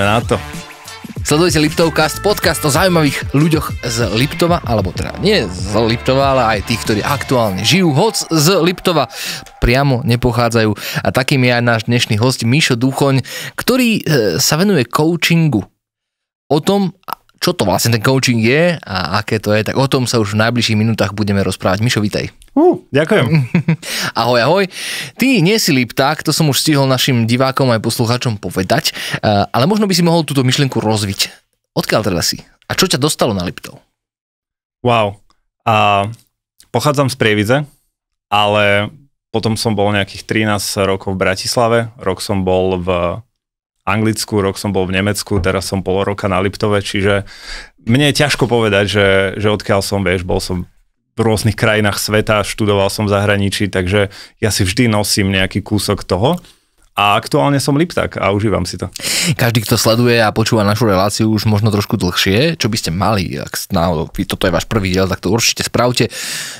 Poďme na to. Sledujte Liptovcast, podcast o zaujímavých ľuďoch z Liptova, alebo teda nie z Liptova, ale aj tých, ktorí aktuálne žijú hoc z Liptova, priamo nepochádzajú. A takým je aj náš dnešný host Mišo Duchoň, ktorý e, sa venuje coachingu. O tom, čo to vlastne ten coaching je a aké to je, tak o tom sa už v najbližších minútach budeme rozprávať. Mišo, vítaj. Uh, ďakujem. Ahoj, ahoj. Ty nie si lipták, to som už stihol našim divákom aj poslucháčom povedať, eh, ale možno by si mohol túto myšlienku rozviť. Odkiaľ teda si? A čo ťa dostalo na Liptov? Wow. A pochádzam z Prievidze, ale potom som bol nejakých 13 rokov v Bratislave, rok som bol v Anglicku, rok som bol v Nemecku, teraz som pol roka na Liptove, čiže mne je ťažko povedať, že, že odkiaľ som, vieš, bol som rôznych krajinách sveta, študoval som v zahraničí, takže ja si vždy nosím nejaký kúsok toho. A aktuálne som Liptak a užívam si to. Každý, kto sleduje a počúva našu reláciu už možno trošku dlhšie, čo by ste mali, ak náhodou, toto je váš prvý diel, tak to určite spravte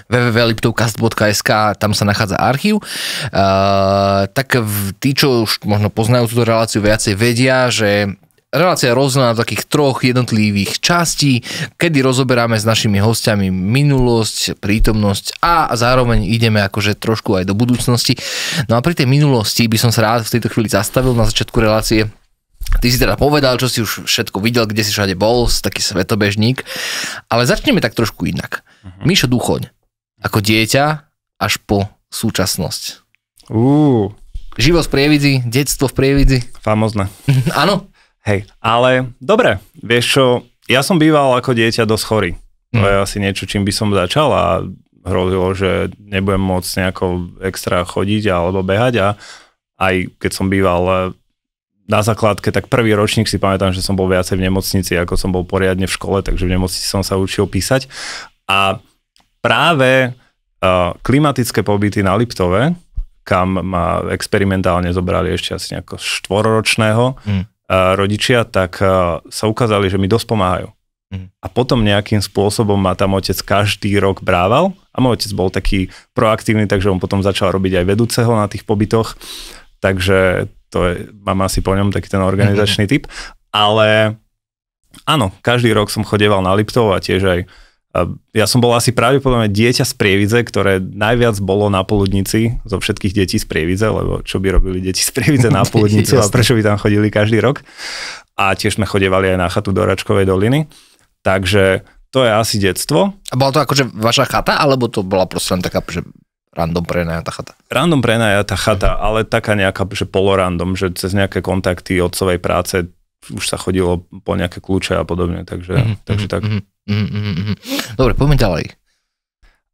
www.liptovcast.sk, tam sa nachádza archív. Uh, tak v, tí, čo už možno poznajú túto reláciu viacej, vedia, že Relácia rozdelená do takých troch jednotlivých častí, kedy rozoberáme s našimi hostiami minulosť, prítomnosť a zároveň ideme akože trošku aj do budúcnosti. No a pri tej minulosti by som sa rád v tejto chvíli zastavil na začiatku relácie. Ty si teda povedal, čo si už všetko videl, kde si všade bol, si taký svetobežník, ale začneme tak trošku inak. Uh-huh. Mišo Duchoň, ako dieťa až po súčasnosť. Uh. Život v Prievidzi, detstvo v Prievidzi. Famozne. Áno. Hej, ale dobre, vieš čo, ja som býval ako dieťa dosť chorý. Mm. To mhm. je asi niečo, čím by som začal a hrozilo, že nebudem môcť nejako extra chodiť alebo behať a aj keď som býval eh, na základke, tak prvý ročník si pamätám, že som bol viacej v nemocnici, ako som bol poriadne v škole, takže v nemocnici som sa učil písať. A práve uh, klimatické pobyty na Liptove, kam ma experimentálne zobrali ešte asi nejako štvororočného, mm rodičia, tak sa ukázali, že mi dosť pomáhajú. Mhm. A potom nejakým spôsobom ma tam otec každý rok brával a môj otec bol taký proaktívny, takže on potom začal robiť aj vedúceho na tých pobytoch, takže to je, mám asi po ňom taký ten organizačný typ, ale áno, každý rok som chodeval na Liptov a tiež aj uh, Ehm, ja som bol asi pravdepodobne dieťa z Prievidze, ktoré najviac bolo na poludnici zo všetkých detí z Prievidze, lebo čo by robili deti z Prievidze na poludnici a prečo by tam chodili každý rok. A tiež sme chodevali aj na chatu do Račkovej doliny. Takže to je asi detstvo. A bola to akože vaša chata, alebo to bola proste len taká, že random prenajatá chata? Random prenajatá chata, ale taká nejaká, že polorandom, že cez nejaké kontakty otcovej práce už sa chodilo po nejaké kľúče a podobne, takže, mhm. takže mhm, tak. Mhm. Mhm, mhm, mhm. Dobre, poďme ďalej.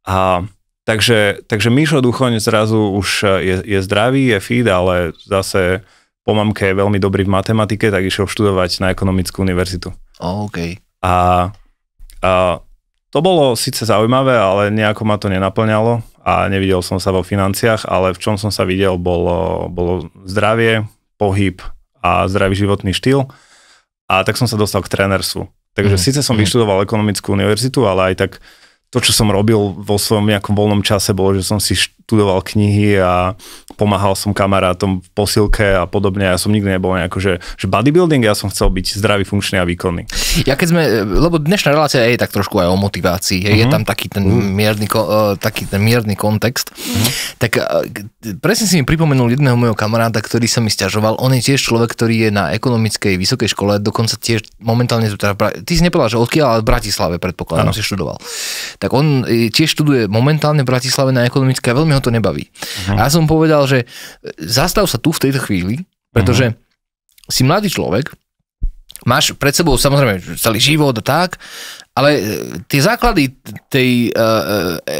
A, takže, takže Mišo Duchoň zrazu už e, je, je zdravý, je fit, ale zase po mamke je veľmi dobrý v matematike, tak išiel študovať na ekonomickú univerzitu. Oh, OK. A, a to bolo síce zaujímavé, ale nejako ma to nenaplňalo a nevidel som sa vo financiách, ale v čom som sa videl bolo, bolo zdravie, pohyb a zdravý životný štýl. A tak som sa dostal k trénersu. Takže mm. síce som mm. vyštudoval ekonomickú univerzitu, ale aj tak to, čo som robil vo svojom nejakom voľnom čase, bolo, že som si študoval knihy a pomáhal som kamarátom v posilke a podobne. Ja som nikdy nebol nejako, že, že bodybuilding, ja som chcel byť zdravý, funkčný a výkonný. Ja keď sme, lebo dnešná relácia je tak trošku aj o motivácii, mm-hmm. je mhm. tam taký ten mhm. mierny, e, taký ten mierny kontext. Mm-hmm. Tak e, presne si mi pripomenul jedného môjho kamaráta, ktorý sa mi stiažoval. On je tiež človek, ktorý je na ekonomickej vysokej škole, dokonca tiež momentálne, teda, ty si nepovedal, že odkiaľ, ale v Bratislave predpokladám ano. si študoval. Tak on e, tiež študuje momentálne v Bratislave na ekonomické a veľmi ho to nebaví. Uh-huh. A ja som povedal, že e, zastav sa tu v tejto chvíli, pretože uh-huh. si mladý človek, máš pred sebou samozrejme celý život a tak, ale e, tie základy tej, e,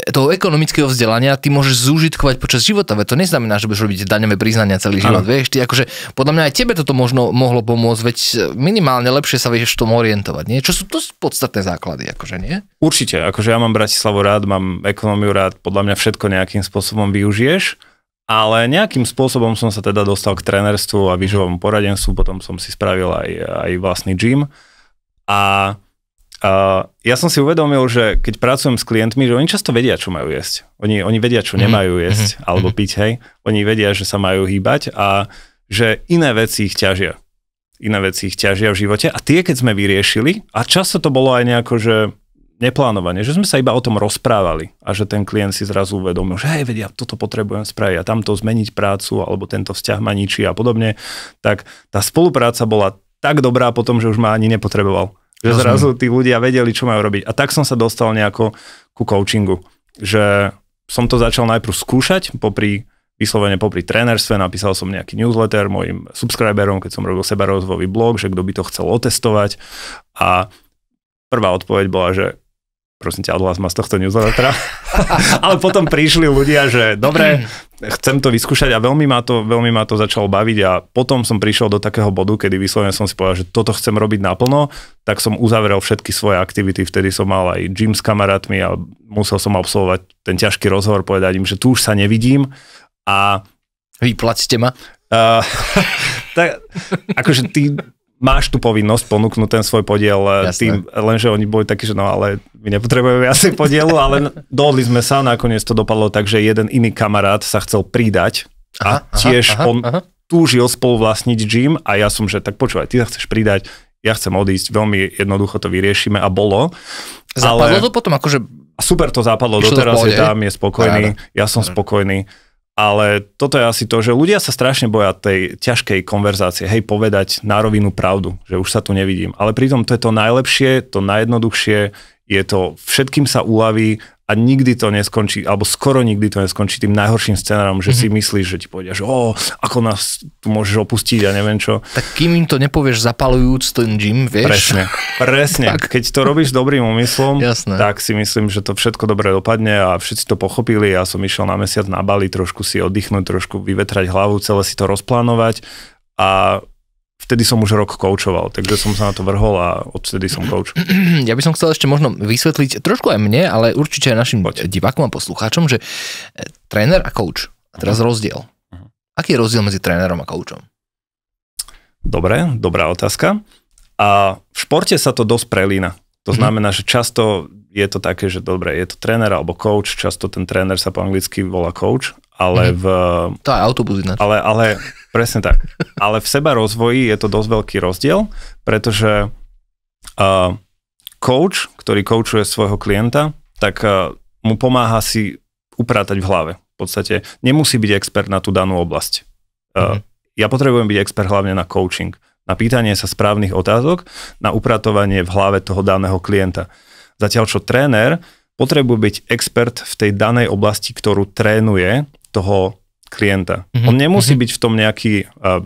e, toho ekonomického vzdelania ty môžeš zúžitkovať počas života, veď to neznamená, že budeš robiť daňové priznania celý život, ano. vieš, ty akože, podľa mňa aj tebe toto možno mohlo pomôcť, veď minimálne lepšie sa vieš v tom orientovať, nie? Čo sú to podstatné základy, akože nie? Určite, akože ja mám Bratislavo rád, mám ekonómiu rád, podľa mňa všetko nejakým spôsobom využiješ ale nejakým spôsobom som sa teda dostal k trenerstvu a výživovom poradenstvu, potom som si spravil aj, aj vlastný gym. A, a ja som si uvedomil, že keď pracujem s klientmi, že oni často vedia, čo majú jesť. Oni, oni vedia, čo mhm. nemajú mhm. jesť mm-hmm. alebo mhm. piť, hej. Oni vedia, že sa majú hýbať a že iné veci ich ťažia. Iné veci ich ťažia v živote. A tie, keď sme vyriešili, a často to bolo aj nejako, že neplánovanie, že sme sa iba o tom rozprávali a že ten klient si zrazu uvedomil, že hej, vedia, toto potrebujem spraviť a tamto zmeniť prácu alebo tento vzťah ma ničí a podobne, tak tá spolupráca bola tak dobrá potom, že už ma ani nepotreboval. Že zrazu tí ľudia vedeli, čo majú robiť. A tak som sa dostal nejako ku coachingu, že som to začal najprv skúšať popri vyslovene popri trénerstve, napísal som nejaký newsletter mojim subscriberom, keď som robil seba rozvojový blog, že kto by to chcel otestovať a prvá odpoveď bola, že prosím ťa, odhlas ma z tohto newslettera. Ale potom prišli ľudia, že dobre, chcem to vyskúšať a veľmi ma to, veľmi ma to začalo baviť a potom som prišiel do takého bodu, kedy vyslovene som si povedal, že toto chcem robiť naplno, tak som uzavrel všetky svoje aktivity, vtedy som mal aj gym s kamarátmi a musel som absolvovať ten ťažký rozhovor, povedať im, že tu už sa nevidím a... Vyplačte ma. Uh, tak, akože ty máš tu povinnosť ponúknuť ten svoj podiel eh, Jasne. tým, lenže oni boli takí, že no ale my nepotrebujeme viac podielu, ale no, dohodli sme sa, nakoniec to dopadlo tak, že jeden iný kamarát sa chcel pridať a aha, tiež aha, on aha. túžil spoluvlastniť gym a ja som, že tak počúvaj, ty sa chceš pridať, ja chcem odísť, veľmi jednoducho to vyriešime a bolo. Zapadlo ale... to potom akože... Super to zapadlo, Išlo doteraz je tam, je spokojný, Ráda. ja som Ráda. spokojný ale toto je asi to, že ľudia sa strašne boja tej ťažkej konverzácie, hej, povedať na rovinu pravdu, že už sa tu nevidím. Ale pritom to je to najlepšie, to najjednoduchšie, je to všetkým sa uľaví a nikdy to neskončí, alebo skoro nikdy to neskončí tým najhorším scenárom, že mm-hmm. si mhm. myslíš, že ti povedia, že o, ako nás tu môžeš opustiť a ja neviem čo. Tak kým im to nepovieš zapalujúc ten gym, vieš? Presne, presne. tak. Keď to robíš dobrým úmyslom, tak si myslím, že to všetko dobre dopadne a všetci to pochopili. Ja som išiel na mesiac na Bali trošku si oddychnúť, trošku vyvetrať hlavu, celé si to rozplánovať a vtedy som už rok koučoval, takže som sa na to vrhol a odtedy som kouč. Ja by som chcel ešte možno vysvetliť trošku aj mne, ale určite aj našim Poď. divákom a poslucháčom, že e, tréner a kouč, a teraz uh-huh. rozdiel. Uh-huh. Aký je rozdiel medzi trénerom a koučom? Dobre, dobrá otázka. A v športe sa to dosť prelína. To mhm. znamená, že často je to také, že dobre, je to tréner alebo coach, často ten tréner sa po anglicky volá coach, ale v... To je autobus ináč. Ale, ale Presne tak. Ale v seba rozvoji je to dosť veľký rozdiel, pretože uh, coach, ktorý coachuje svojho klienta, tak uh, mu pomáha si uprátať v hlave. V podstate nemusí byť expert na tú danú oblasť. Uh, mm-hmm. Ja potrebujem byť expert hlavne na coaching, na pýtanie sa správnych otázok, na upratovanie v hlave toho daného klienta. Zatiaľ čo tréner potrebuje byť expert v tej danej oblasti, ktorú trénuje toho klienta. Mm-hmm. On nemusí mm-hmm. byť v tom nejaký uh,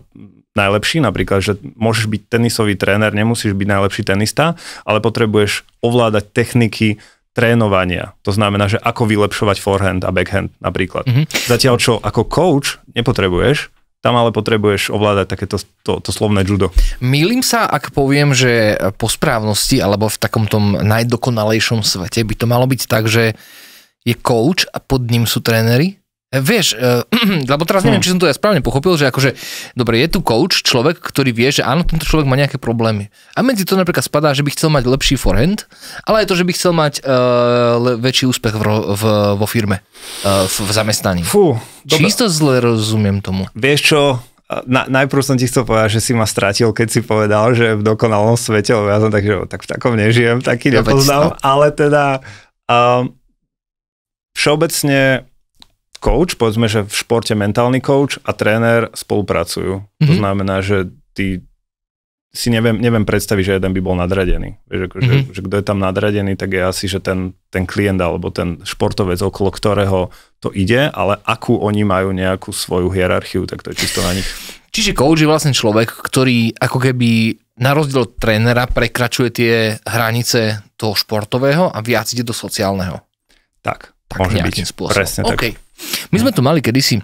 najlepší, napríklad, že môžeš byť tenisový tréner, nemusíš byť najlepší tenista, ale potrebuješ ovládať techniky trénovania. To znamená, že ako vylepšovať forehand a backhand napríklad. Mm-hmm. Zatiaľ čo ako coach nepotrebuješ, tam ale potrebuješ ovládať takéto to, to slovné judo. Mýlim sa, ak poviem, že po správnosti alebo v takom tom najdokonalejšom svete by to malo byť tak, že je coach a pod ním sú tréneri? E, vieš, uh, lebo teraz neviem, hm. či som to ja správne pochopil, že akože, dobre, je tu coach, človek, ktorý vie, že áno, tento človek má nejaké problémy. A medzi to napríklad spadá, že by chcel mať lepší forehand, ale aj to, že by chcel mať uh, väčší úspech v, v, vo firme, uh, v, v zamestnaní. Fú, dobre. Čisto zle rozumiem tomu. Vieš čo, na, najprv som ti chcel povedať, že si ma stratil, keď si povedal, že v dokonalom svete, lebo ja som tak, že tak v takom nežijem, taký no, nepoznám, no, ale teda um, všeobecne coach, povedzme, že v športe mentálny coach a tréner spolupracujú. Mm-hmm. To mhm. znamená, že ty si neviem, neviem predstaviť, že jeden by bol nadradený. Vieš, ako, mm-hmm. že, mhm. že kto je tam nadradený, tak je asi, že ten, ten klient alebo ten športovec, okolo ktorého to ide, ale akú oni majú nejakú svoju hierarchiu, tak to je čisto na nich. Čiže coach je vlastne človek, ktorý ako keby na rozdiel od trénera prekračuje tie hranice toho športového a viac ide do sociálneho. Tak, tak Môže nejakým byť. spôsobom. Presne okay. tak. My sme tu mali kedysi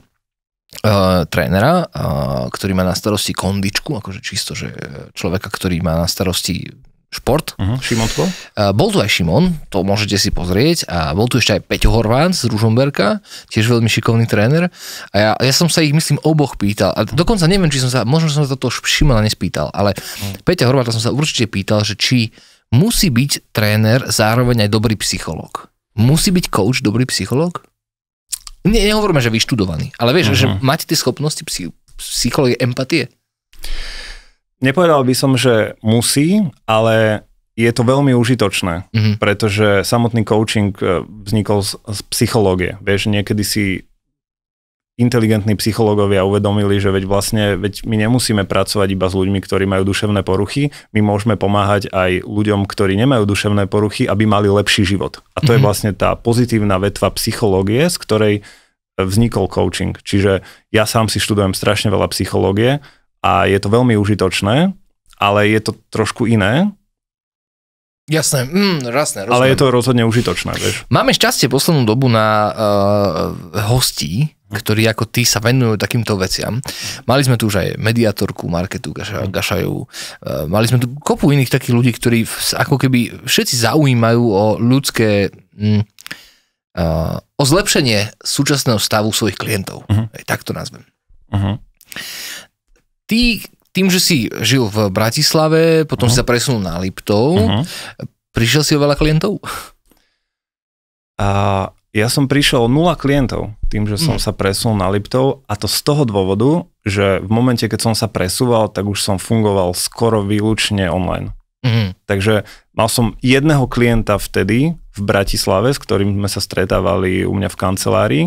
Uh, trénera, uh, ktorý má na starosti kondičku, akože čisto, že uh, človeka, ktorý má na starosti šport. Uh-huh. Šimon Uh, bol tu aj Šimon, to môžete si pozrieť a bol tu ešte aj Peťo Horván z Ružomberka, tiež veľmi šikovný tréner a ja, ja som sa ich myslím oboch pýtal a dokonca neviem, či som sa, možno som sa to Šimona nespýtal, ale uh-huh. Peťa Horváta som sa určite pýtal, že či musí byť tréner zároveň aj dobrý psychológ musí byť coach dobrý psychológ? Ne, nehovoríme, že vyštudovaný, ale vieš, uh-huh. že máte mhm. tie schopnosti psych- psychológie, empatie. Nepovedal by som, že musí, ale je to veľmi užitočné, uh-huh. pretože samotný coaching eh, vznikol z, z psychológie. Vieš, niekedy si inteligentní psychológovia uvedomili, že veď vlastne veď my nemusíme pracovať iba s ľuďmi, ktorí majú duševné poruchy, my môžeme pomáhať aj ľuďom, ktorí nemajú duševné poruchy, aby mali lepší život. A to mm-hmm. je mhm. vlastne tá pozitívna vetva psychológie, z ktorej e, vznikol coaching. Čiže ja sám si študujem strašne veľa psychológie a je to veľmi užitočné, ale je to trošku iné, Jasné, mm, jasné. Rozumiem. Ale je to rozhodne užitočné, vieš. Máme šťastie poslednú dobu na uh, hostí, ktorí ako tí sa venujú takýmto veciam. Mali sme tu už aj mediatorku Marketu Gaša, mhm. Gašajovú. E, mali sme tu kopu iných takých ľudí, ktorí ako keby všetci zaujímajú o ľudské mm, e, o zlepšenie súčasného stavu svojich klientov. Uh-huh. Tak to nazvem. Uh-huh. tým, že si žil v Bratislave, potom uh-huh. si sa presunul na Liptov, uh-huh. prišiel si o veľa klientov? Uh, ja som prišiel nula klientov tým, že som mm. sa presunul na Liptov a to z toho dôvodu, že v momente, keď som sa presúval, tak už som fungoval skoro výlučne online. Mm. Takže mal som jedného klienta vtedy v Bratislave, s ktorým sme sa stretávali u mňa v kancelárii,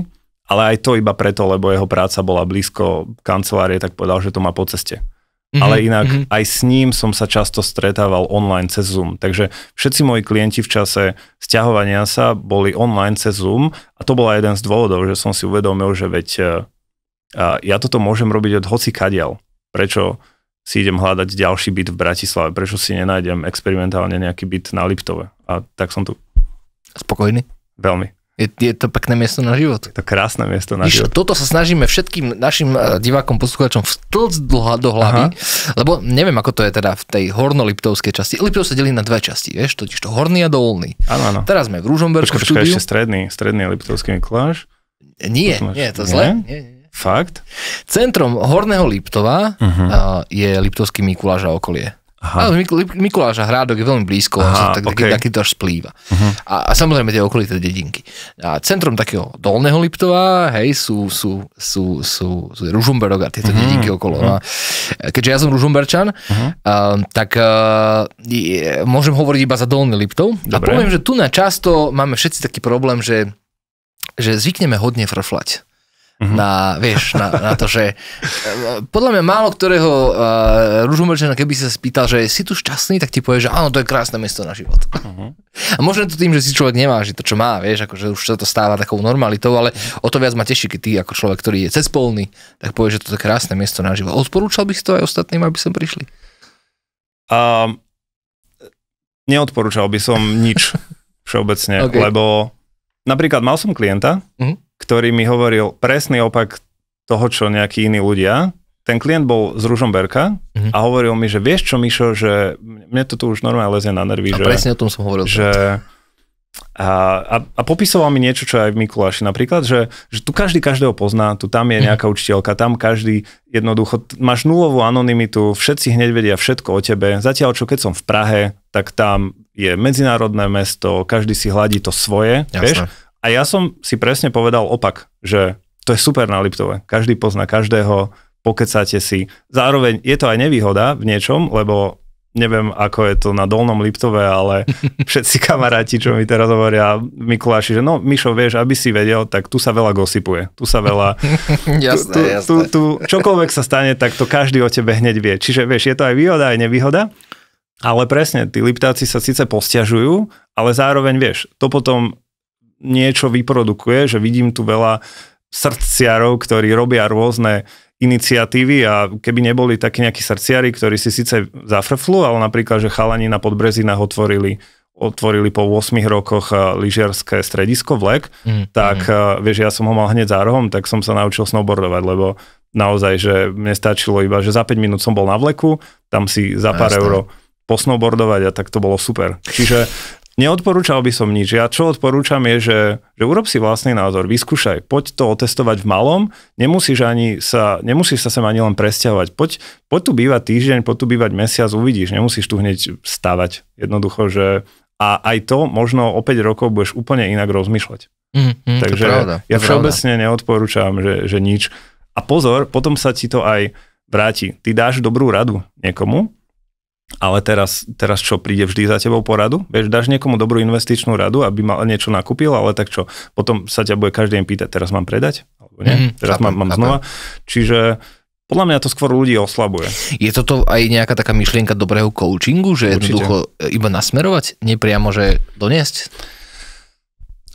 ale aj to iba preto, lebo jeho práca bola blízko kancelárie, tak povedal, že to má po ceste. Mm-hmm. Ale inak mm-hmm. aj s ním som sa často stretával online cez Zoom. Takže všetci moji klienti v čase stiahovania sa boli online cez Zoom a to bola jeden z dôvodov, že som si uvedomil, že veď e, a ja toto môžem robiť od hoci kadial. Prečo si idem hľadať ďalší byt v Bratislave? Prečo si nenájdem experimentálne nejaký byt na Liptove? A tak som tu. Spokojný? Veľmi. Je, je to pekné miesto na život. Je to krásne miesto na Víš, život. Toto sa snažíme všetkým našim e, divákom, poslucháčom vtlcť do hlavy, Aha. lebo neviem, ako to je teda v tej hornoliptovskej časti. Liptov sa delí na dve časti, vieš, totiž to horný a dolný. Áno, áno. Teraz sme v Rúžomberku počka, štúdiu. Počka, ešte stredný, stredný Liptovský Mikuláš. Nie, to nie, to zle. Nie? Nie, nie, nie. Fakt? Centrom Horného Liptova uh-huh. je Liptovský Mikuláš a okolie. Aha. Ale Mikuláš a Hrádok je veľmi blízko, Aha, tak, okay. taký, to až splýva. Uh-huh. A, a samozrejme tie okolité dedinky. A centrom takého dolného Liptova, hej, sú, sú, sú, sú, sú Ružumberok a tieto uh-huh. dedinky okolo. Uh-huh. A keďže ja som Ružumberčan, uh-huh. uh, tak uh, je, môžem hovoriť iba za dolný Liptov. Dobre. A poviem, že tu na často máme všetci taký problém, že, že zvykneme hodne frflať mm-hmm. na, vieš, na, na to, že podľa mňa málo ktorého uh, rúžomrčana, keby sa spýtal, že si tu šťastný, tak ti povie, že áno, to je krásne miesto na život. Mm-hmm. A možno to tým, že si človek nemá, že to, čo má, vieš, akože už sa to stáva takou normalitou, ale o to viac ma teší, keď ty ako človek, ktorý je cezpolný, tak povie, že to je krásne miesto na život. Odporúčal by si to aj ostatným, aby sem prišli? Um, neodporúčal by som nič všeobecne, okay. lebo napríklad mal som klienta, mm-hmm ktorý mi hovoril presný opak toho, čo nejakí iní ľudia. Ten klient bol z Ružomberka mm-hmm. a hovoril mi, že vieš čo, Mišo, že mne to tu už normálne lezie na nervy. A že, presne o tom som hovoril. Že, a, a, a popisoval mi niečo, čo aj v Mikuláši napríklad, že, že tu každý každého pozná, tu tam je mhm. nejaká učiteľka, tam každý jednoducho, máš nulovú anonymitu, všetci hneď vedia všetko o tebe. Zatiaľ, čo keď som v Prahe, tak tam je medzinárodné mesto, každý si hladí to svoje, Jasne. vieš? A ja som si presne povedal opak, že to je super na Liptove. Každý pozná každého, pokecáte si. Zároveň je to aj nevýhoda v niečom, lebo neviem, ako je to na Dolnom Liptove, ale všetci kamaráti, čo mi teraz hovoria Mikuláši, že no, Mišo, vieš, aby si vedel, tak tu sa veľa gosipuje. Tu sa veľa... jasné, tu, jasné. Tu, tu, čokoľvek sa stane, tak to každý o tebe hneď vie. Čiže vieš, je to aj výhoda, aj nevýhoda. Ale presne, tí Liptáci sa síce postiažujú, ale zároveň vieš, to potom niečo vyprodukuje, že vidím tu veľa srdciarov, ktorí robia rôzne iniciatívy a keby neboli takí nejakí srdciari, ktorí si síce zafrflú, ale napríklad, že chalani na Podbrezinách otvorili otvorili po 8 rokoch eh, lyžiarské stredisko Lek, mm, tak mm. Eh, vieš, ja som ho mal hneď za rohom, tak som sa naučil snowboardovať, lebo naozaj, že mne stačilo iba, že za 5 minút som bol na vleku, tam si za no, pár Jasne. euro posnowboardovať a tak to bolo super. Čiže neodporúčal by som nič. Ja čo odporúčam je, že, že urob si vlastný názor, vyskúšaj, poď to otestovať v malom, nemusíš, ani sa, nemusíš sa sem ani len presťahovať. Poď, poď tu bývať týždeň, poď tu bývať mesiac, uvidíš, nemusíš tu hneď stavať. Jednoducho, že a aj to možno o 5 rokov budeš úplne inak rozmýšľať. mm mm, Takže pravda, ja všeobecne pravda. neodporúčam, že, že nič. A pozor, potom sa ti to aj vráti. Ty dáš dobrú radu niekomu, ale teraz, teraz čo, príde vždy za tebou poradu? Vieš, dáš niekomu dobrú investičnú radu, aby mal niečo nakúpil, ale tak čo, potom sa ťa bude každý deň pýtať, teraz mám predať? Alebo nie? Mm, teraz chápem, mám, mám chápem. znova. Čiže podľa mňa to skôr ľudí oslabuje. Je toto aj nejaká taká myšlienka dobrého coachingu, že Určite. jednoducho e, iba nasmerovať, nepriamo, že doniesť?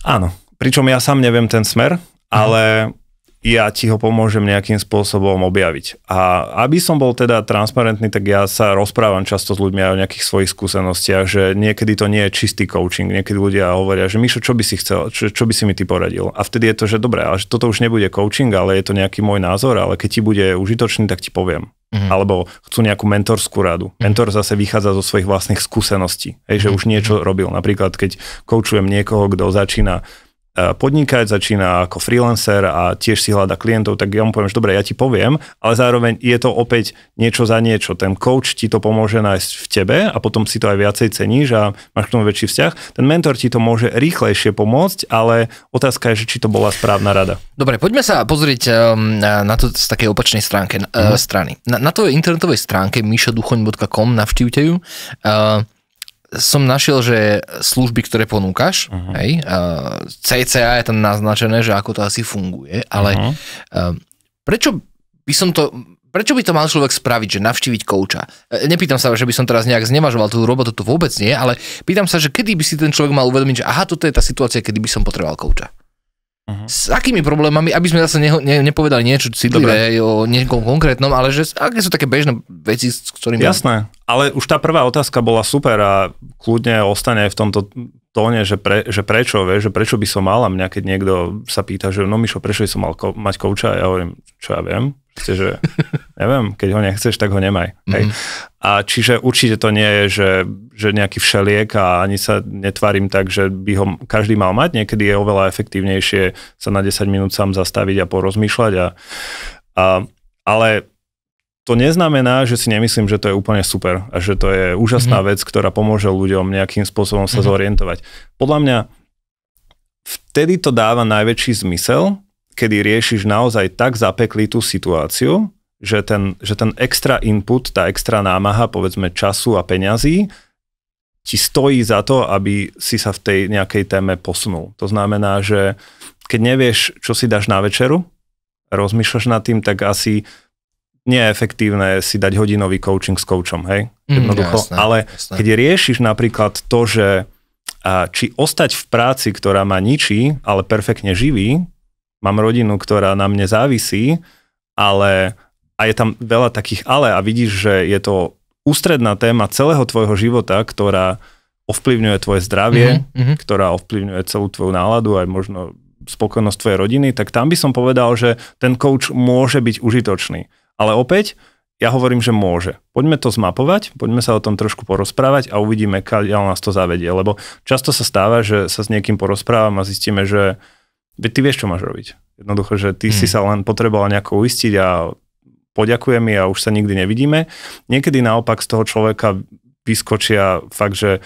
Áno. Pričom ja sám neviem ten smer, mhm. ale... Mm ja ti ho pomôžem nejakým spôsobom objaviť. A aby som bol teda transparentný, tak ja sa rozprávam často s ľuďmi aj o nejakých svojich skúsenostiach, že niekedy to nie je čistý coaching, niekedy ľudia hovoria, že Mišo, čo by si chcel, čo, čo by si mi ty poradil. A vtedy je to, že dobré, ale že toto už nebude coaching, ale je to nejaký môj názor, ale keď ti bude užitočný, tak ti poviem. Mm-hmm. Alebo chcú nejakú mentorskú radu. Mm-hmm. Mentor zase vychádza zo svojich vlastných skúseností, hej, že mm-hmm. už niečo mhm. robil. Napríklad, keď koučujem niekoho, kto začína podnikať, začína ako freelancer a tiež si hľada klientov, tak ja mu poviem, že dobre, ja ti poviem, ale zároveň je to opäť niečo za niečo. Ten coach ti to pomôže nájsť v tebe a potom si to aj viacej ceníš a máš k tomu väčší vzťah. Ten mentor ti to môže rýchlejšie pomôcť, ale otázka je, že či to bola správna rada. Dobre, poďme sa pozrieť um, na to z takej opačnej stránke, mm. strany. Na, na tvojej internetovej stránke mišoduchoň.com navštívte ju. Uh, som našiel, že služby, ktoré ponúkaš, uh-huh. hej, uh, CCA je tam naznačené, že ako to asi funguje, ale uh-huh. uh, prečo by som to prečo by to mal človek spraviť, že navštíviť kouča? E, nepýtam sa, že by som teraz nejak znevažoval tú robotu, to vôbec nie, ale pýtam sa, že kedy by si ten človek mal uvedomiť, že aha, toto je tá situácia, kedy by som potreboval kouča. Uh-huh. S akými problémami, aby sme zase neho, ne, nepovedali niečo citlivé Dobre. o niekom konkrétnom, ale že aké sú také bežné veci, s ktorými... Jasné, ale už tá prvá otázka bola super a kľudne ostane aj v tomto tóne, že, pre, že prečo, vieš, že prečo by som mal a mňa, keď niekto sa pýta, že no Mišo, prečo by som mal ko- mať kouča, ja hovorím, čo ja viem, Proste, že, neviem, keď ho nechceš, tak ho nemaj. Hej. Mm-hmm. A čiže určite to nie je, že, že nejaký všeliek a ani sa netvarím tak, že by ho každý mal mať. Niekedy je oveľa efektívnejšie sa na 10 minút sám zastaviť a porozmýšľať. A, a, ale to neznamená, že si nemyslím, že to je úplne super a že to je úžasná mm-hmm. vec, ktorá pomôže ľuďom nejakým spôsobom sa mm-hmm. zorientovať. Podľa mňa vtedy to dáva najväčší zmysel, kedy riešiš naozaj tak zapeklitú situáciu, že ten, že ten extra input, tá extra námaha, povedzme času a peňazí, ti stojí za to, aby si sa v tej nejakej téme posunul. To znamená, že keď nevieš, čo si dáš na večeru, rozmýšľaš nad tým, tak asi nie je efektívne si dať hodinový coaching s coachom, hej? Mm, Jednoducho. Mm, jasné, Ale jasné. keď riešiš napríklad to, že a či ostať v práci, ktorá ma ničí, ale perfektne živí, mám rodinu, ktorá na mne závisí, ale a je tam veľa takých ale a vidíš, že je to ústredná téma celého tvojho života, ktorá ovplyvňuje tvoje zdravie, mm-hmm. ktorá ovplyvňuje celú tvoju náladu aj možno spokojnosť tvojej rodiny, tak tam by som povedal, že ten coach môže byť užitočný. Ale opäť, ja hovorím, že môže. Poďme to zmapovať, poďme sa o tom trošku porozprávať a uvidíme, kde nás to zavedie. Lebo často sa stáva, že sa s niekým porozprávam a zistíme, že veď ty vieš, čo máš robiť. Jednoducho, že ty hmm. si mhm. sa len potreboval nejako uistiť a poďakuje mi a už sa nikdy nevidíme. Niekedy naopak z toho človeka vyskočia fakt, že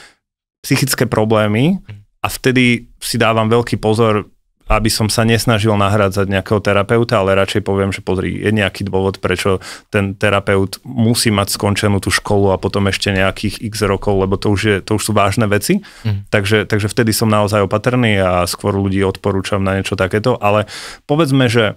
psychické problémy mhm. a vtedy si dávam veľký pozor, aby som sa nesnažil nahrádzať nejakého terapeuta, ale radšej poviem, že pozri, je nejaký dôvod, prečo ten terapeut musí mať skončenú tú školu a potom ešte nejakých x rokov, lebo to už, je, to už sú vážne veci. Mm. Takže, takže vtedy som naozaj opatrný a skôr ľudí odporúčam na niečo takéto, ale povedzme, že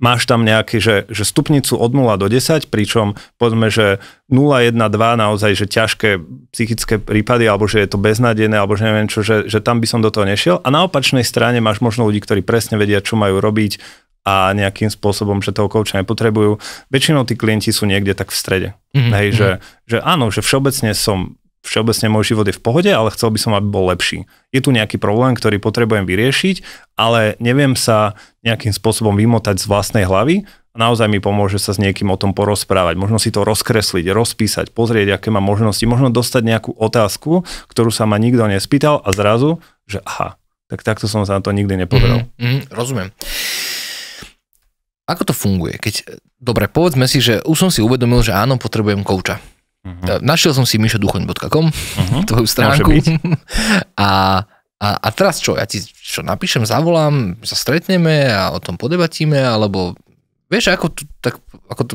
máš tam nejaký, že, že stupnicu od 0 do 10, pričom povedzme, že 0, 1, 2 naozaj, že ťažké psychické prípady, alebo že je to beznadené, alebo že neviem čo, že, že tam by som do toho nešiel. A na opačnej strane máš možno ľudí, ktorí presne vedia, čo majú robiť a nejakým spôsobom, že toho kouča nepotrebujú. Väčšinou tí klienti sú niekde tak v strede. Mm-hmm. Hej, mhm. že, že áno, že všeobecne som všeobecne môj život je v pohode, ale chcel by som, aby bol lepší. Je tu nejaký problém, ktorý potrebujem vyriešiť, ale neviem sa nejakým spôsobom vymotať z vlastnej hlavy. Naozaj mi pomôže sa s niekým o tom porozprávať, možno si to rozkresliť, rozpísať, pozrieť, aké má možnosti, možno dostať nejakú otázku, ktorú sa ma nikto nespýtal a zrazu, že aha, tak takto som sa na to nikdy nepovedal. Mm, mm, rozumiem. Ako to funguje? Keď, dobre, povedzme si, že už som si uvedomil, že áno, potrebujem kouča Uh-huh. Našiel som si myšoduchoň.com, mhm. uh-huh. tvoju stránku. A, a, a teraz čo, ja ti čo napíšem, zavolám, sa stretneme a o tom podebatíme, alebo vieš, ako to, tak, ako to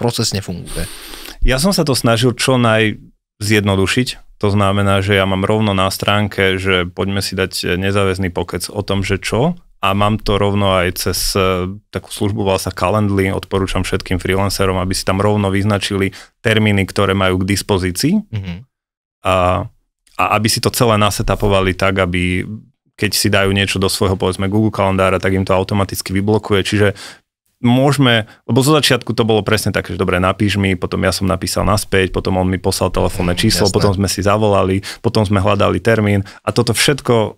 procesne funguje? Ja som sa to snažil čo naj zjednodušiť, to znamená, že ja mám rovno na stránke, že poďme si dať nezáväzný pokec o tom, že čo a mám to rovno aj cez e, takú službu, volá sa Calendly, odporúčam všetkým freelancerom, aby si tam rovno vyznačili termíny, ktoré majú k dispozícii mm-hmm. a, a aby si to celé nasetapovali tak, aby keď si dajú niečo do svojho, povedzme, Google kalendára, tak im to automaticky vyblokuje, čiže môžeme, lebo zo začiatku to bolo presne také, že dobre, napíš mi, potom ja som napísal naspäť, potom on mi poslal telefónne mhm, číslo, Jasné. potom sme si zavolali, potom sme hľadali termín a toto všetko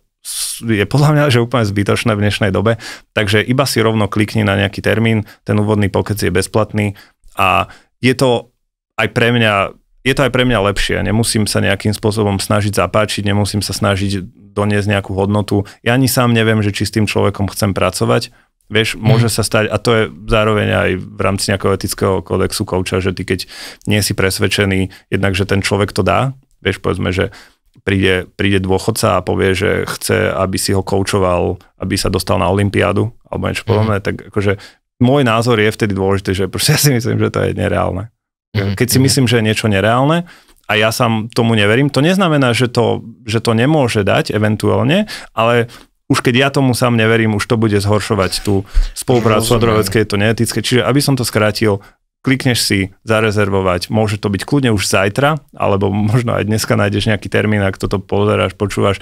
je podľa mňa, že úplne zbytočné v dnešnej dobe. Takže iba si rovno klikni na nejaký termín, ten úvodný pokec je bezplatný a je to aj pre mňa je to aj pre mňa lepšie. Nemusím sa nejakým spôsobom snažiť zapáčiť, nemusím sa snažiť doniesť nejakú hodnotu. Ja ani sám neviem, že či s tým človekom chcem pracovať. Vieš, mhm. môže sa stať, a to je zároveň aj v rámci nejakého etického kódexu kouča, že ty keď nie si presvedčený, jednak, že ten človek to dá, vieš, povedzme, že príde, príde dôchodca a povie, že chce, aby si ho koučoval, aby sa dostal na Olympiádu alebo niečo mhm. podobné, mm. tak akože môj názor je vtedy dôležitý, že proste ja si myslím, že to je nereálne. Mm. Keď si mhm. myslím, že je niečo nereálne a ja sám tomu neverím, to neznamená, že to, že to nemôže dať eventuálne, ale už keď ja tomu sám neverím, už to bude zhoršovať tú spoluprácu a je to neetické. Čiže aby som to skrátil, klikneš si zarezervovať, môže to byť kľudne už zajtra, alebo možno aj dneska nájdeš nejaký termín, ak toto pozeráš, počúvaš.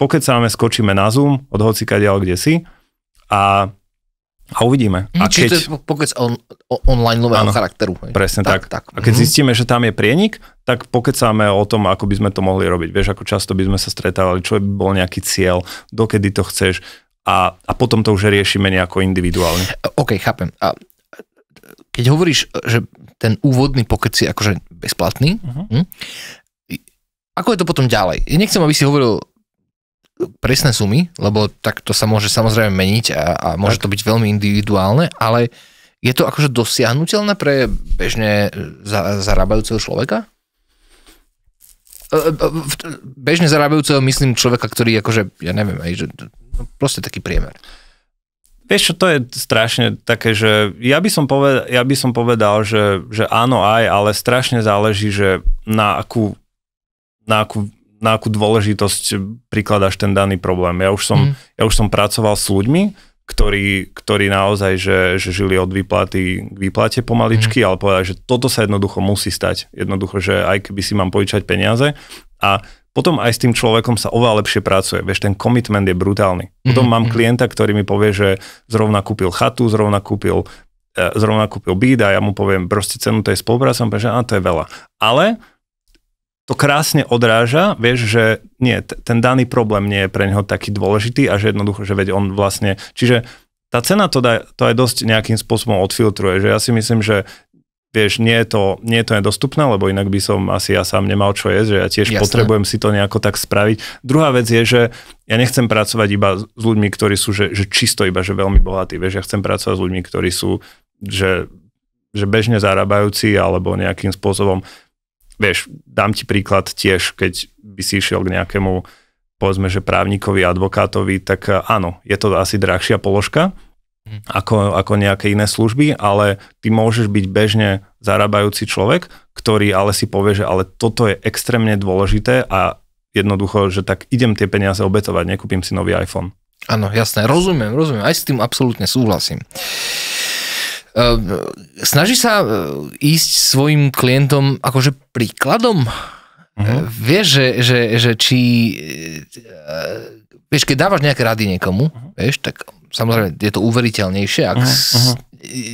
máme, skočíme na Zoom, od hocika ďal, kde si a, a uvidíme. Mhm, a Čiže keď, to je pokec on, online nového áno, charakteru. Hej. Presne tak, tak. tak. A keď mm-hmm. zistíme, že tam je prienik, tak pokecáme o tom, ako by sme to mohli robiť. Vieš, ako často by sme sa stretávali, čo by bol nejaký cieľ, dokedy to chceš, a, a potom to už riešime nejako individuálne. OK, chápem. A keď hovoríš, že ten úvodný pokec je akože bezplatný, uh-huh. hm? ako je to potom ďalej? Ja nechcem, aby si hovoril presné sumy, lebo tak to sa môže samozrejme meniť a, a môže tak. to byť veľmi individuálne, ale je to akože dosiahnutelné pre bežne e, za, zarábajúceho človeka? E, e, bežne zarábajúceho myslím človeka, ktorý akože, ja neviem, aj, že no, proste taký priemer. Vieš čo, to je strašne také, že ja by som povedal, ja by som povedal že, že áno aj, ale strašne záleží, že na akú, na akú, na akú dôležitosť prikladáš ten daný problém. Ja už som, mm. ja už som pracoval s ľuďmi, ktorí, ktorí naozaj, že, že žili od výplaty k výplate pomaličky, mm. ale povedali, že toto sa jednoducho musí stať. Jednoducho, že aj keby si mám požičať peniaze a potom aj s tým človekom sa oveľa lepšie pracuje. Vieš, ten komitment je brutálny. Potom mm-hmm. mám mhm. klienta, ktorý mi povie, že zrovna kúpil chatu, zrovna kúpil e, zrovna kúpil byt a ja mu poviem proste cenu tej spolupráce, že áno, to je veľa. Ale to krásne odráža, vieš, že nie, t- ten daný problém nie je pre neho taký dôležitý a že jednoducho, že veď on vlastne, čiže tá cena to, dá, to aj dosť nejakým spôsobom odfiltruje, že ja si myslím, že vieš, nie je, to, nie je to nedostupné, lebo inak by som asi ja sám nemal čo jesť, že ja tiež Jasné. potrebujem si to nejako tak spraviť. Druhá vec je, že ja nechcem pracovať iba s ľuďmi, ktorí sú, že, že čisto iba, že veľmi bohatí, vieš, ja chcem pracovať s ľuďmi, ktorí sú, že, že bežne zarábajúci alebo nejakým spôsobom, vieš, dám ti príklad tiež, keď by si išiel k nejakému povedzme, že právnikovi, advokátovi, tak eh, áno, je to asi drahšia položka, Mhm. ako, ako nejaké iné služby, ale ty môžeš byť bežne zarábajúci človek, ktorý ale si povie, že ale toto je extrémne dôležité a jednoducho, že tak idem tie peniaze obetovať, nekúpim si nový iPhone. Áno, jasné, rozumiem, rozumiem, aj s tým absolútne súhlasím. Ehm, snaží sa e, ísť svojim klientom akože príkladom? Uh-huh. Vieš, že, že, že či... E, vieš, keď dávaš nejaké rady niekomu, uh-huh. vieš, tak samozrejme, je to uveriteľnejšie, ak uh-huh.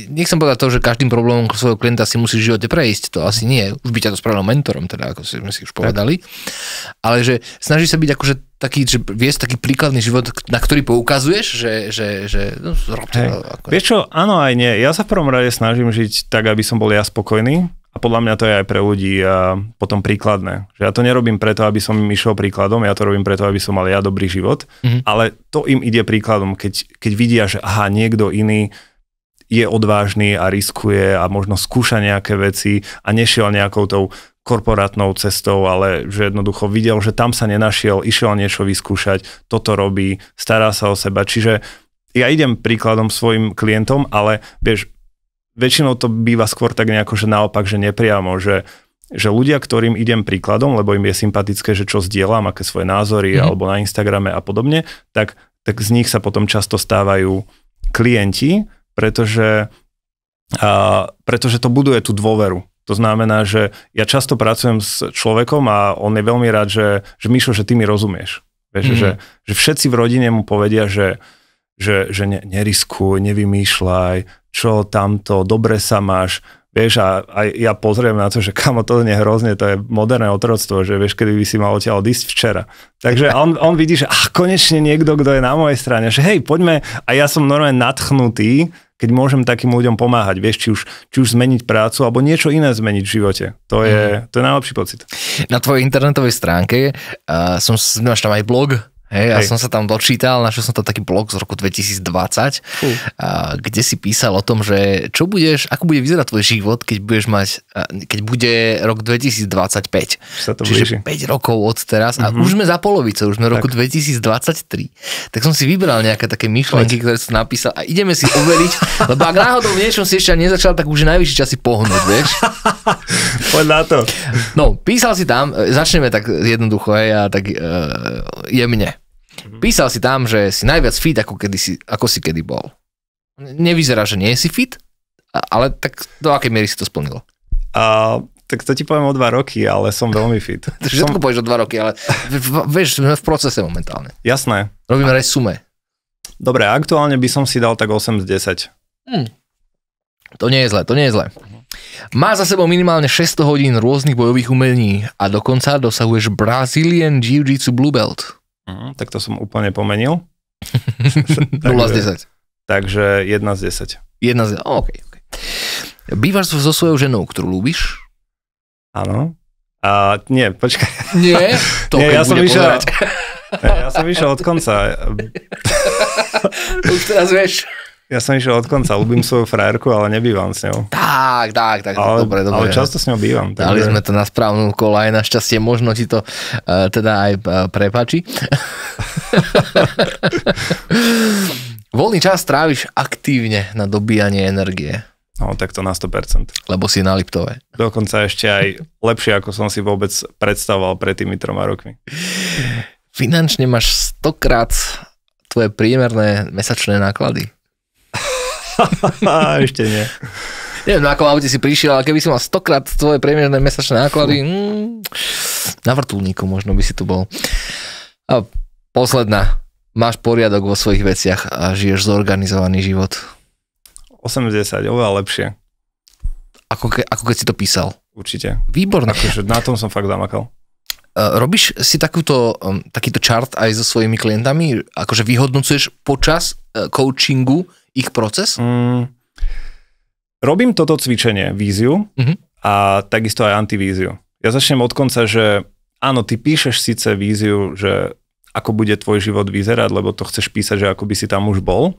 Nechcem povedať to, že každým problémom svojho klienta si musíš v živote prejsť, to asi nie. Už by ťa to spravilo mentorom, teda, ako sme si už povedali. Tak. Ale že snaží sa byť akože taký, že vieš taký príkladný život, na ktorý poukazuješ, že, že, že no, zrob to. Hey. Ako... Vieš čo, áno aj nie. Ja sa v prvom rade snažím žiť tak, aby som bol ja spokojný a podľa mňa to je aj pre ľudí a potom príkladné. Že ja to nerobím preto, aby som im išiel príkladom, ja to robím preto, aby som mal ja dobrý život, mm-hmm. ale to im ide príkladom, keď, keď vidia, že aha, niekto iný je odvážny a riskuje a možno skúša nejaké veci a nešiel nejakou tou korporátnou cestou, ale že jednoducho videl, že tam sa nenašiel, išiel niečo vyskúšať, toto robí, stará sa o seba. Čiže ja idem príkladom svojim klientom, ale vieš, väčšinou to býva skôr tak nejako, že naopak, že nepriamo, že že ľudia, ktorým idem príkladom, lebo im je sympatické, že čo zdieľam, aké svoje názory mm. alebo na Instagrame a podobne, tak, tak z nich sa potom často stávajú klienti, pretože, a, pretože to buduje tú dôveru. To znamená, že ja často pracujem s človekom a on je veľmi rád, že, že Mišo, že ty mi rozumieš. Vieš, mm. že, že všetci v rodine mu povedia, že, že, že ne, neriskuj, nevymýšľaj, čo tamto, dobre sa máš, Vieš, a, a ja pozriem na to, že kamo, to nie je hrozne, to je moderné otroctvo, že vieš, kedy by si mal odtiaľ odísť včera. Takže on, on vidí, že ach, konečne niekto, kto je na mojej strane, že hej, poďme, a ja som normálne nadchnutý, keď môžem takým ľuďom pomáhať, vieš, či už, či už zmeniť prácu, alebo niečo iné zmeniť v živote. To je, mhm. to je najlepší pocit. Na tvojej internetovej stránke uh, som, si tam aj blog, Hej, ja som sa tam dočítal, našiel som tam taký blog z roku 2020, uh. kde si písal o tom, že čo budeš, ako bude vyzerať tvoj život, keď budeš mať, keď bude rok 2025. Sa to Čiže blíži. 5 rokov od teraz uh-huh. a mhm. už sme za polovice, už sme v roku 2023. Tak som si vybral nejaké také myšlienky, ktoré som napísal a ideme si uveriť, lebo ak náhodou v niečom si ešte nezačal, tak už je najvyšší čas si pohnúť, vieš? Poď na to. No, písal si tam, e, začneme tak jednoducho, hej, a tak uh, jemne. Mm-hmm. Písal si tam, že si najviac fit, ako, kedy si, ako si kedy bol. Nevyzerá, že nie si fit, ale tak do akej miery si to splnilo? A, tak to ti poviem o dva roky, ale som veľmi fit. všetko som... povieš o dva roky, ale vieš, sme v procese momentálne. Jasné. Robíme aj sume. Dobre, aktuálne by som si dal tak 8 z 10. Hmm. To nie je zle, to nie je zle. Mhm. Má za sebou minimálne 600 hodín rôznych bojových umení a dokonca dosahuješ Brazilian Jiu-Jitsu Blue Belt. Uh-huh, tak to som úplne pomenil. 0 z 10. Takže 1 z 10. 1 z 10, oh, okay, okay. Bývaš so svojou ženou, ktorú ľúbiš? Áno. A nie, počkaj. Nie? To nie, ja som vyšiel. Ja som vyšiel od konca. Už teraz vieš. Ja som išiel od konca, ľúbim svoju frajerku, ale nebývam s ňou. Tak, tak, tak, ale, dobre, dobre. Ale často s ňou bývam. Takže... Dali sme to na správnu kolaj, našťastie možno ti to uh, teda aj uh, e, prepači. Voľný čas tráviš aktívne na dobíjanie energie. No, tak to na 100%. Lebo si na Liptove. Dokonca ešte aj lepšie, ako som si vôbec predstavoval pred tými troma rokmi. Finančne máš stokrát tvoje priemerné mesačné náklady. Ešte nie. Neviem, na no akom aute si prišiel, ale keby si mal stokrát tvoje priemerné mesačné náklady, mm, na vrtulníku možno by si tu bol. A posledná. Máš poriadok vo svojich veciach a žiješ zorganizovaný život. 80, oveľa lepšie. Ako, ke, ako keď si to písal. Určite. Výborné. Akože na tom som fakt zamakal. E, robíš si takúto, takýto čart aj so svojimi klientami? Akože vyhodnocuješ počas e, coachingu ich proces? Mm, robím toto cvičenie, víziu mm-hmm. a takisto aj antivíziu. Ja začnem od konca, že áno, ty píšeš síce víziu, že ako bude tvoj život vyzerať, lebo to chceš písať, že ako by si tam už bol,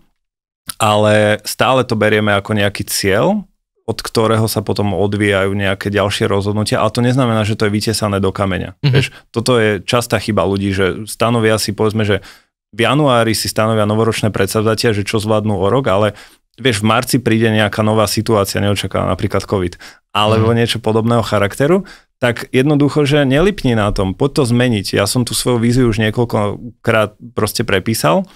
ale stále to berieme ako nejaký cieľ, od ktorého sa potom odvíjajú nejaké ďalšie rozhodnutia, ale to neznamená, že to je vytesané do kameňa. Mm-hmm. Vieš, toto je častá chyba ľudí, že stanovia si povedzme, že v januári si stanovia novoročné predsavzatia, že čo zvládnu o rok, ale vieš, v marci príde nejaká nová situácia, neočakáva napríklad COVID, alebo mm. niečo podobného charakteru, tak jednoducho, že nelipni na tom, poď to zmeniť. Ja som tú svoju víziu už niekoľkokrát proste prepísal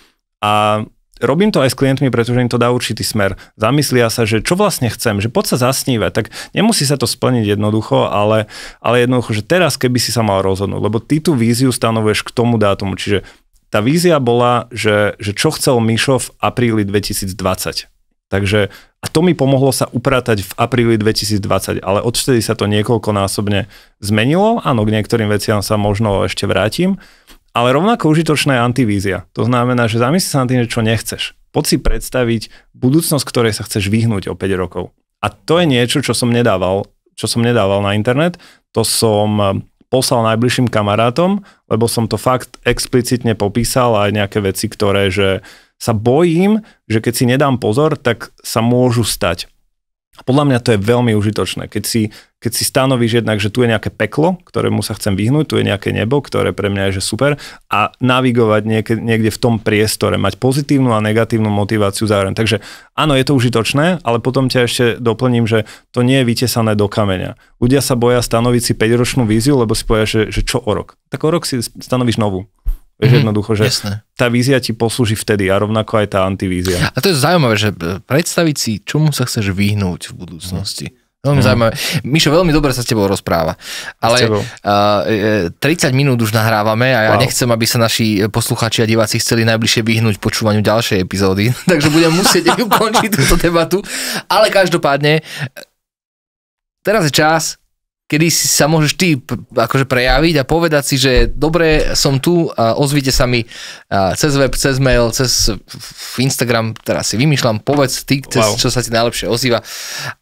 a robím to aj s klientmi, pretože im to dá určitý smer. Zamyslia sa, že čo vlastne chcem, že poď sa zasnívať, tak nemusí sa to splniť jednoducho, ale, ale jednoducho, že teraz keby si sa mal rozhodnúť, lebo ty tú víziu stanovuješ k tomu dátumu, čiže tá vízia bola, že, že čo chcel Mišo v apríli 2020. Takže a to mi pomohlo sa upratať v apríli 2020, ale odvtedy sa to niekoľkonásobne zmenilo. Áno, k niektorým veciam sa možno ešte vrátim, ale rovnako užitočná je antivízia. To znamená, že zamysli sa na tým, že čo nechceš. Poď si predstaviť budúcnosť, ktorej sa chceš vyhnúť o 5 rokov. A to je niečo, čo som nedával, čo som nedával na internet. To som poslal najbližším kamarátom, lebo som to fakt explicitne popísal aj nejaké veci, ktoré, že sa bojím, že keď si nedám pozor, tak sa môžu stať. Podľa mňa to je veľmi užitočné, keď si, keď si stanovíš jednak, že tu je nejaké peklo, ktorému sa chcem vyhnúť, tu je nejaké nebo, ktoré pre mňa je že super a navigovať niekde, niekde v tom priestore, mať pozitívnu a negatívnu motiváciu zároveň. Takže áno, je to užitočné, ale potom ťa ešte doplním, že to nie je vytesané do kameňa. Ľudia sa boja stanoviť si 5-ročnú víziu, lebo si povedia, že, že čo o rok. Tak o rok si stanovíš novú. Vieš, mm-hmm, jednoducho, že jasné. tá vízia ti poslúži vtedy a rovnako aj tá antivízia. A to je zaujímavé, že e, predstaviť si, čomu sa chceš vyhnúť v budúcnosti. Veľmi mm. zaujímavé. Mišo, veľmi dobre sa s tebou rozpráva. Ale tebou. Uh, e, 30 e, minút už nahrávame a ja wow. nechcem, aby sa naši poslucháči a diváci chceli najbližšie vyhnúť počúvaniu ďalšej epizódy. Takže budem musieť ukončiť túto debatu. Ale každopádne, teraz je čas, kedy si sa môžeš ty akože prejaviť a povedať si, že dobre, som tu a ozvite sa mi cez web, cez mail, cez Instagram, teraz si vymýšľam, povedz ty, cez, wow. čo sa ti najlepšie ozýva,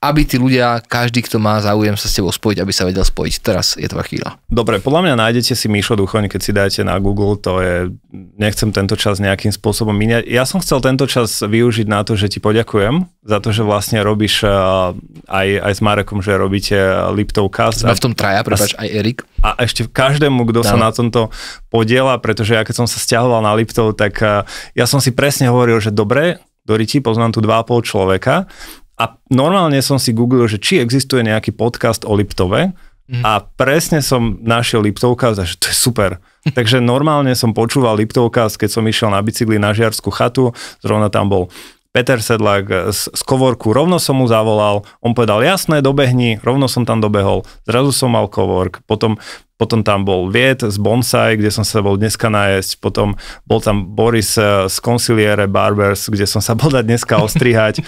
aby tí ľudia, každý, kto má záujem sa s tebou spojiť, aby sa vedel spojiť. Teraz je tvoja chvíľa. Dobre, podľa mňa nájdete si Mišo Duchoň, keď si dáte na Google, to je, nechcem tento čas nejakým spôsobom miniať. Ja som chcel tento čas využiť na to, že ti poďakujem za to, že vlastne robíš aj, aj s Marekom, že robíte Liptovka sme v tom traja, prepáč, aj Erik. A ešte každému, kto sa na tomto podiela, pretože ja keď som sa stiahoval na Liptov, tak eh, ja som si presne hovoril, že dobre, do Riti poznám tu 2,5 človeka a normálne som si googlil, že či existuje nejaký podcast o Liptove, Mm. A presne som našiel Liptovkaz a že to je super. Takže normálne som počúval Liptovkaz, keď som išiel na bicykli na Žiarskú chatu, zrovna tam bol Peter Sedlak z, z kovorku, rovno som mu zavolal, on povedal jasné, dobehni, rovno som tam dobehol, zrazu som mal kovork. potom, potom tam bol Viet z Bonsai, kde som sa bol dneska najesť, potom bol tam Boris eh, z Consiliere Barbers, kde som sa bol dať dneska ostrihať.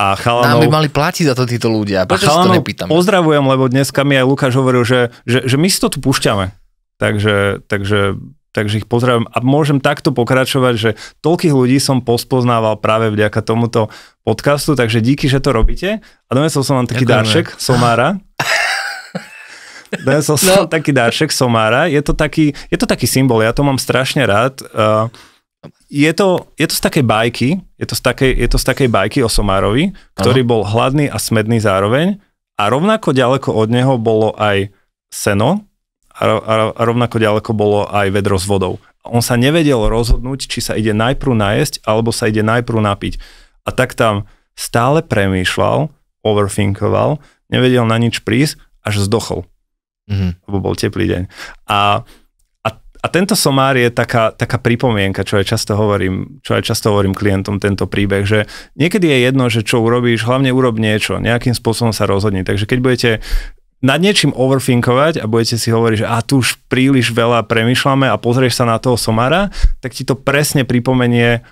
A chalanov, Nám by mali platiť za to títo ľudia, prečo sa to nepýtam? pozdravujem, lebo dneska mi aj Lukáš hovoril, že, že, že my si to tu púšťame. Takže, takže takže ich pozdravím. A môžem takto pokračovať, že toľkých ľudí som pospoznával práve vďaka tomuto podcastu, takže díky, že to robíte. A donesol som vám taký Ďakujeme. darček Somára. donesol no. som no. taký darček Somára. Je to taký, je to taký symbol, ja to mám strašne rád. Uh, je to, je to z takej bajky, je to z takej, je to z takej bajky o Somárovi, ktorý Aha. bol hladný a smedný zároveň a rovnako ďaleko od neho bolo aj seno, a rovnako ďaleko bolo aj vedro s vodou. On sa nevedel rozhodnúť, či sa ide najprv najesť, alebo sa ide najprv napiť. A tak tam stále premýšľal, overthinkoval, nevedel na nič prísť, až zdochol. Mm-hmm. Lebo bol teplý deň. A, a, a tento somár je taká, taká pripomienka, čo aj, často hovorím, čo aj často hovorím klientom tento príbeh, že niekedy je jedno, že čo urobíš, hlavne urob niečo, nejakým spôsobom sa rozhodni. Takže keď budete nad niečím overfinkovať a budete si hovoriť, že a tu už príliš veľa premyšľame a pozrieš sa na toho somára, tak ti to presne pripomenie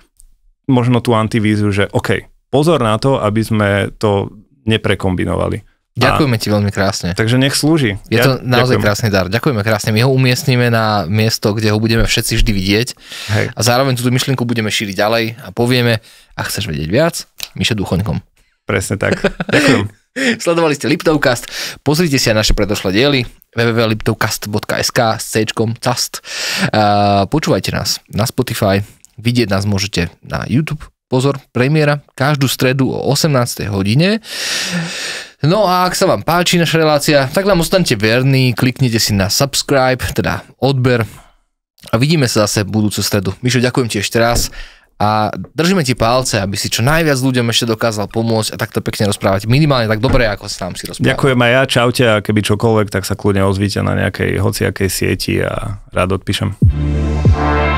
možno tú antivízu, že OK, pozor na to, aby sme to neprekombinovali. Ďakujeme ti veľmi krásne. Takže nech slúži. Je ja, to naozaj ďakujem. krásny dar. Ďakujeme krásne. My ho umiestnime na miesto, kde ho budeme všetci vždy vidieť. Hej. A zároveň túto myšlienku budeme šíriť ďalej a povieme, a chceš vedieť viac, Miša Duchoňkom. Presne tak. Ďakujem. Sledovali ste Liptovcast, pozrite si aj naše predošlé diely www.liptovcast.sk s c cast. Počúvajte nás na Spotify, vidieť nás môžete na YouTube, pozor, premiéra každú stredu o 18. hodine. No a ak sa vám páči naša relácia, tak nám ostanete verní, kliknite si na subscribe, teda odber a vidíme sa zase v budúcu stredu. Mišo, ďakujem ti ešte raz a držíme ti palce, aby si čo najviac ľuďom ešte dokázal pomôcť a takto pekne rozprávať. Minimálne tak dobre, ako sa tam si rozprával. Ďakujem aj ja, čaute a keby čokoľvek, tak sa kľudne ozvíte na nejakej hociakej sieti a rád odpíšem.